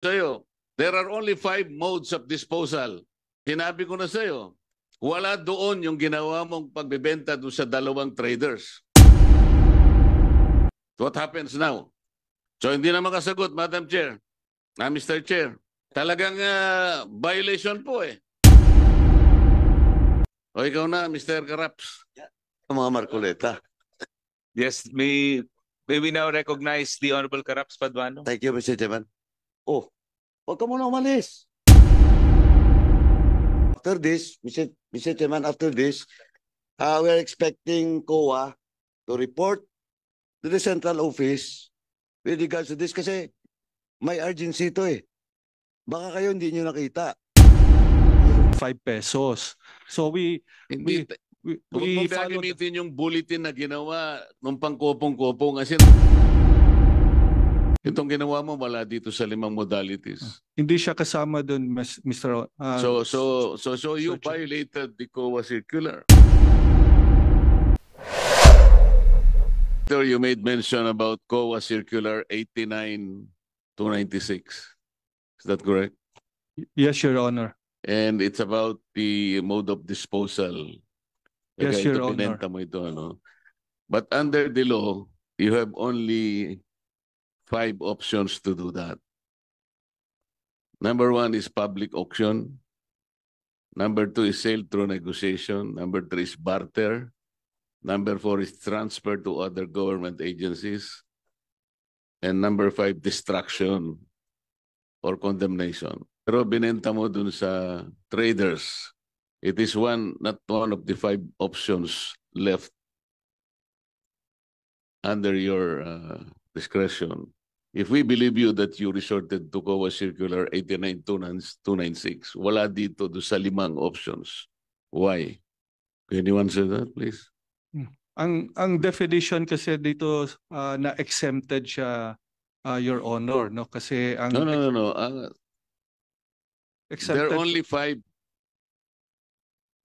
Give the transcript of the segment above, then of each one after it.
sa'yo, there are only five modes of disposal. Sinabi ko na sa'yo, wala doon yung ginawa mong pagbebenta doon sa dalawang traders. What happens now? So hindi na makasagot, Madam Chair. Na ah, Mr. Chair, talagang uh, violation po eh. O ikaw na, Mr. Karaps. Ang mga Marculeta. Yes, may, may we now recognize the Honorable Karaps Padwano. Thank you, Mr. Chairman. Oh, huwag ka muna umalis. After this, Mr. Mr. Chairman, after this, uh, we are expecting COA to report to the central office with regards to this kasi may urgency to eh. Baka kayo hindi nyo nakita. 5 pesos. So we... Hindi, we, we, we, we, we, we, we, we, we, we, we, we, we, we, we, Itong ginawa mo wala dito sa limang modalities. Hindi siya kasama doon, Mr. Uh, so so so so you so, violated the COA circular. Doctor, you made mention about COA circular 89 296. Is that correct? Yes, Your Honor. And it's about the mode of disposal. Yes, Your Honor. Mo ito, ano? But under the law, you have only five options to do that. Number one is public auction. Number two is sale through negotiation. Number three is barter. Number four is transfer to other government agencies. And number five, destruction or condemnation. Pero binenta mo dun sa traders. It is one, not one of the five options left under your uh, discretion. If we believe you that you resorted to COA Circular 89296, wala dito do sa limang options. Why? Can anyone say that, please? Hmm. Ang ang definition kasi dito uh, ah, na exempted siya uh, your honor no kasi ang No no no no. Uh, exempted... There are only five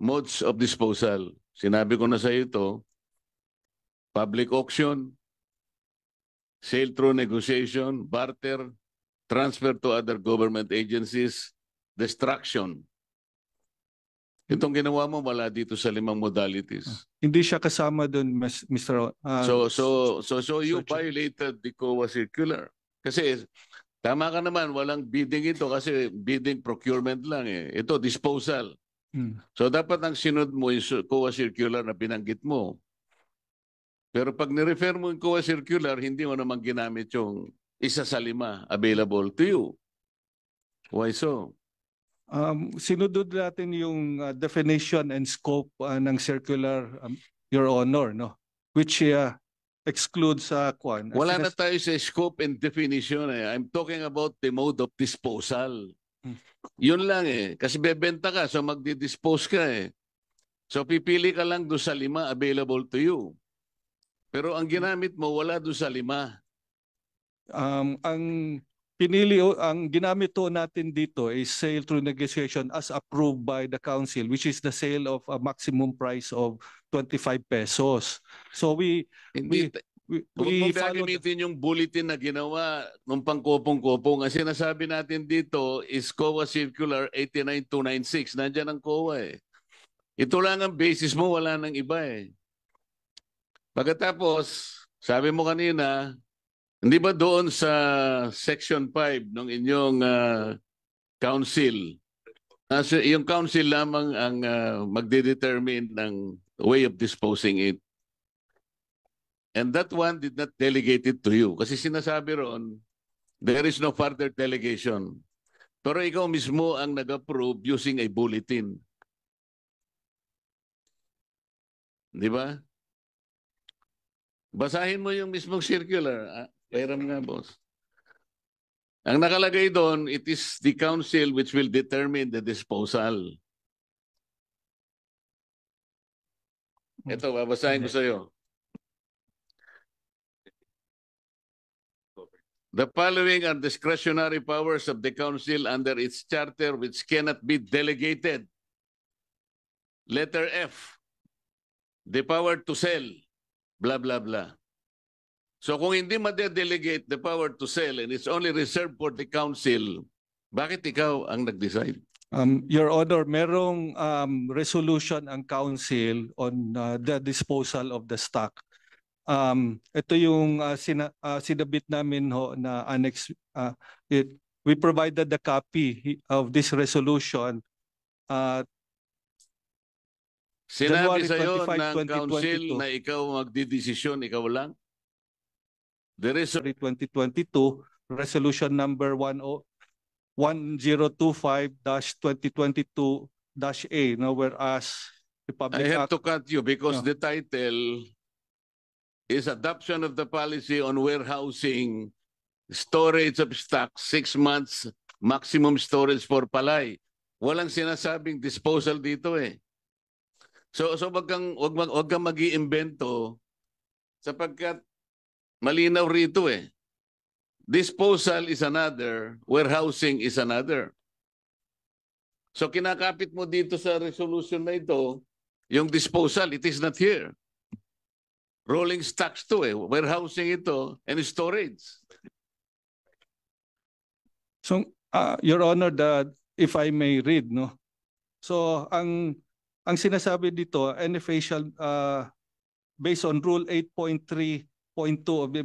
modes of disposal. Sinabi ko na sa ito, public auction, sale through negotiation, barter, transfer to other government agencies, destruction. Itong ginawa mo wala dito sa limang modalities. Ah, hindi siya kasama doon, Mr. Uh, so so so so you violated the COA circular. Kasi tama ka naman, walang bidding ito kasi bidding procurement lang eh. Ito disposal. Hmm. So dapat ang sinod mo yung COA circular na binanggit mo. Pero pag ni-refer mo yung COA circular, hindi mo naman ginamit yung isa sa lima available to you. Why so? Um, sinudod natin yung uh, definition and scope uh, ng circular, um, Your Honor, no? which uh, excludes sa uh, kwan. Wala na tayo sa scope and definition. Eh. I'm talking about the mode of disposal. Hmm. Yun lang eh. Kasi bebenta ka, so magdi-dispose ka eh. So pipili ka lang doon sa lima available to you. Pero ang ginamit mo wala doon sa lima. Um, ang pinili ang ginamit to natin dito is sale through negotiation as approved by the council which is the sale of a maximum price of 25 pesos. So we Hindi, we, we, we gagamitin yung bulletin na ginawa nung pangkopong-kopong ang nasabi natin dito is COA Circular 89296. Nandiyan ang COA eh. Ito lang ang basis mo, wala nang iba eh. Pagkatapos, sabi mo kanina, hindi ba doon sa Section 5 ng inyong uh, council, uh, ah, so yung council lamang ang uh, magdedetermine ng way of disposing it. And that one did not delegate it to you. Kasi sinasabi roon, there is no further delegation. Pero ikaw mismo ang nag-approve using a bulletin. Di ba? Basahin mo yung mismong circular. Ah, Pairam nga, boss. Ang nakalagay doon, it is the council which will determine the disposal. Ito, babasahin ko sa iyo. The following are discretionary powers of the council under its charter which cannot be delegated. Letter F, the power to sell blah, blah, blah. So kung hindi ma-delegate the power to sell and it's only reserved for the council, bakit ikaw ang nag-decide? Um, Your Honor, merong um, resolution ang council on uh, the disposal of the stock. Um, ito yung uh, sina, uh, sinabit namin ho na annex. Uh, it, we provided the copy of this resolution uh, Sinabi sa iyo ng council na ikaw magdidesisyon, ikaw lang? There is 2022, resolution number 1025-2022-A, no, whereas Republic I have Act... to cut you because no. the title is Adoption of the Policy on Warehousing Storage of Stocks, Six Months Maximum Storage for Palay. Walang sinasabing disposal dito eh. So so wag kang wag, mag, wag kang mag-iimbento sapagkat malinaw rito eh. Disposal is another, warehousing is another. So kinakapit mo dito sa resolution na ito, yung disposal, it is not here. Rolling stocks to eh, warehousing ito, and storage. So, uh, Your Honor, that if I may read, no? So, ang ang sinasabi dito, NFA shall, uh, based on Rule 8.3.2 of the,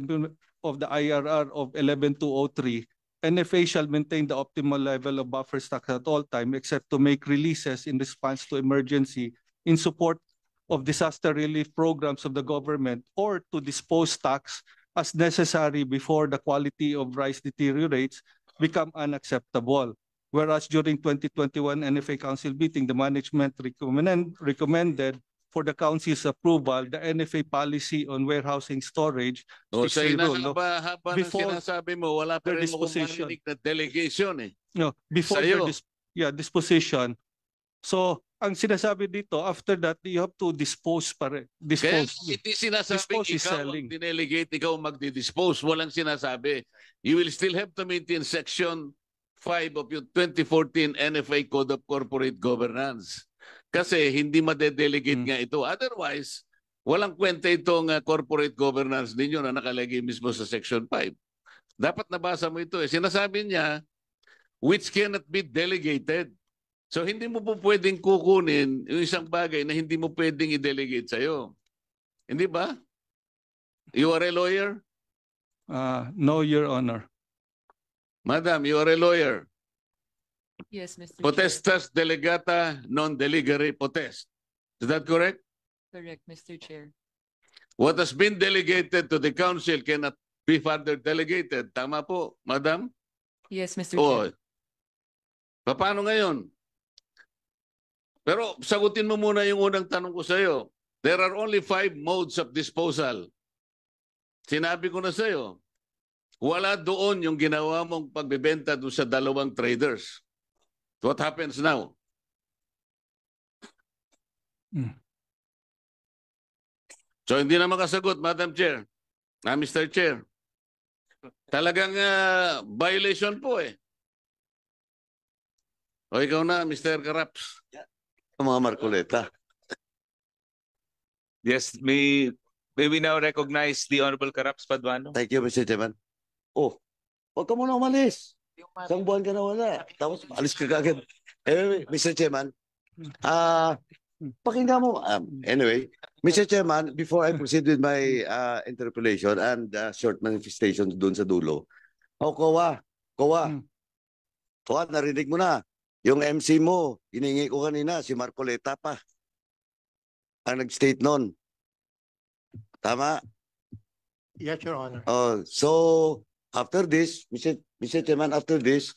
of the IRR of 11203, NFA shall maintain the optimal level of buffer stocks at all time except to make releases in response to emergency in support of disaster relief programs of the government or to dispose stocks as necessary before the quality of rice deteriorates become unacceptable. Whereas during 2021 NFA Council meeting, the management recommend, recommended for the council's approval the NFA policy on warehousing storage. so sa ina no? haba before sinasabi mo, wala pa rin disposition. na delegation eh. No, before Sa'yo. Dis yeah, disposition. So, ang sinasabi dito, after that, you have to dispose pa rin. Dispose. Kaya hindi sinasabi dispose ikaw selling. ang dinelegate, ikaw ang magdidispose. Walang sinasabi. You will still have to maintain section 5 of yung 2014 NFA Code of Corporate Governance. Kasi hindi madedelegate mm. nga ito. Otherwise, walang kwenta itong uh, corporate governance ninyo na nakalagay mismo sa Section 5. Dapat nabasa mo ito. Eh. Sinasabi niya, which cannot be delegated. So hindi mo po pwedeng kukunin yung isang bagay na hindi mo pwedeng i-delegate sa'yo. Hindi ba? You are a lawyer? Uh, no, Your Honor. Madam, you are a lawyer. Yes, Mr. Chair. Potestas delegata non delegare potest. Is that correct? Correct, Mr. Chair. What has been delegated to the council cannot be further delegated. Tama po, Madam? Yes, Mr. O, Chair. Paano ngayon? Pero sagutin mo muna yung unang tanong ko sa iyo. There are only five modes of disposal. Sinabi ko na sa iyo. Wala doon yung ginawa mong pagbebenta doon sa dalawang traders. What happens now? Hmm. So hindi na makasagot, Madam Chair. Na ah, Mr. Chair. Talagang uh, violation po eh. O ikaw na, Mr. Karaps. Yeah. Mga Marcoleta. Yes, may, may we now recognize the Honorable Karaps Padwano. Thank you, Mr. Chairman. Oh, huwag ka muna umalis. Isang buwan ka na wala. Tapos alis ka kagad. Anyway, Mr. Chairman, ah, pakinggan mo. Um, anyway, Mr. Chairman, before I proceed with my uh, interpolation and uh, short manifestation doon sa dulo, oh, Kowa, Kowa, hmm. Kowa, narinig mo na. Yung MC mo, hiningi ko kanina, si Marcoleta pa. Ang nag-state noon. Tama? Yes, Your Honor. Oh, so, after this, Mr. Mr. Chairman, after this,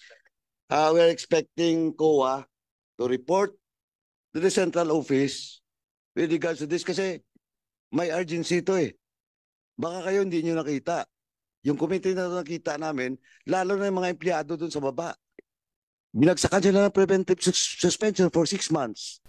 uh, we are expecting COA to report to the central office with regards to this kasi may urgency to eh. Baka kayo hindi nyo nakita. Yung committee na nakita namin, lalo na yung mga empleyado dun sa baba. Binagsakan sila ng preventive suspension for six months.